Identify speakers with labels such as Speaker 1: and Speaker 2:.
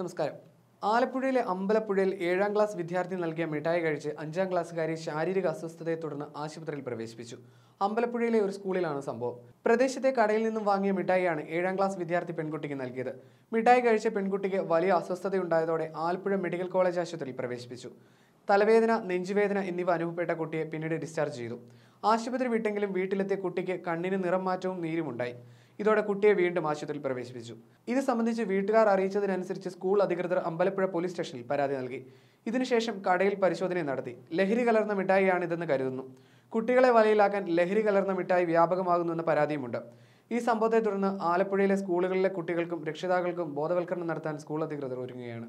Speaker 1: നമസ്കാരം ആലപ്പുഴയിലെ അമ്പലപ്പുഴയിൽ ഏഴാം ക്ലാസ് വിദ്യാർത്ഥി നൽകിയ മിഠായി കഴിച്ച് അഞ്ചാം ക്ലാസ്സുകാരി ശാരീരിക അസ്വസ്ഥതയെ തുടർന്ന് ആശുപത്രിയിൽ പ്രവേശിപ്പിച്ചു അമ്പലപ്പുഴയിലെ ഒരു സ്കൂളിലാണ് സംഭവം പ്രദേശത്തെ കടയിൽ നിന്നും വാങ്ങിയ മിഠായിയാണ് ഏഴാം ക്ലാസ് വിദ്യാർത്ഥി പെൺകുട്ടിക്ക് നൽകിയത് മിഠായി കഴിച്ച പെൺകുട്ടിക്ക് വലിയ അസ്വസ്ഥതയുണ്ടായതോടെ ആലപ്പുഴ മെഡിക്കൽ കോളേജ് ആശുപത്രിയിൽ പ്രവേശിപ്പിച്ചു തലവേദന നെഞ്ചുവേദന എന്നിവ അനുഭവപ്പെട്ട കുട്ടിയെ പിന്നീട് ഡിസ്ചാർജ് ചെയ്തു ആശുപത്രി വിട്ടെങ്കിലും വീട്ടിലെത്തിയ കുട്ടിക്ക് കണ്ണിന് നിറം മാറ്റവും നീരുമുണ്ടായി ഇതോടെ കുട്ടിയെ വീണ്ടും ആശുപത്രിയിൽ പ്രവേശിപ്പിച്ചു ഇത് സംബന്ധിച്ച് വീട്ടുകാർ അറിയിച്ചതിനനുസരിച്ച് സ്കൂൾ അധികൃതർ അമ്പലപ്പുഴ പോലീസ് സ്റ്റേഷനിൽ പരാതി നൽകി ഇതിനുശേഷം കടയിൽ പരിശോധന നടത്തി ലഹരി കലർന്ന മിഠായിയാണിതെന്ന് കരുതുന്നു കുട്ടികളെ വലയിലാക്കാൻ ലഹരി കലർന്ന മിഠായി വ്യാപകമാകുന്നുവെന്ന പരാതിയുമുണ്ട് ഈ സംഭവത്തെ തുടർന്ന് ആലപ്പുഴയിലെ സ്കൂളുകളിലെ കുട്ടികൾക്കും രക്ഷിതാക്കൾക്കും ബോധവൽക്കരണം നടത്താൻ സ്കൂൾ
Speaker 2: അധികൃതർ ഒരുങ്ങുകയാണ്